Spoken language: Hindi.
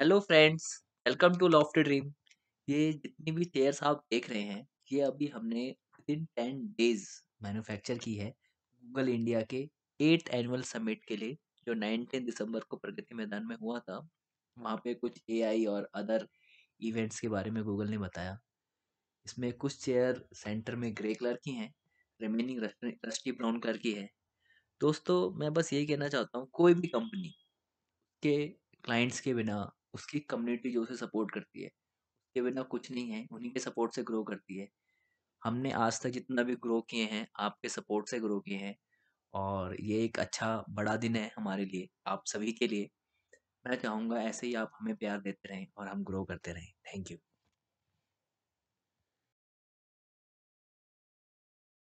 hello friends welcome to loft dream ये जितनी भी चेयर्स आप देख रहे हैं ये अभी हमने within ten days manufacture की है गूगल इंडिया के एट एनुअल समिट के लिए जो नाइनटीन दिसंबर को प्रगति मैदान में हुआ था वहाँ पे कुछ एआई और अदर इवेंट्स के बारे में गूगल ने बताया इसमें कुछ चेयर सेंटर में ग्रे कलर की हैं रिमेनिंग रस्टी ब्राउन कलर की है दोस्तों मैं बस यही कहना चाहता हूँ कोई भी कंपनी के क्लाइंट्स के बिना उसकी कम्युनिटी जो उसे सपोर्ट करती है उसके बिना कुछ नहीं है उन्हीं के सपोर्ट से ग्रो करती है हमने आज तक जितना भी ग्रो किए हैं आपके सपोर्ट से ग्रो किए हैं और ये एक अच्छा बड़ा दिन है हमारे लिए आप सभी के लिए मैं चाहूँगा ऐसे ही आप हमें प्यार देते रहें और हम ग्रो करते रहें थैंक यू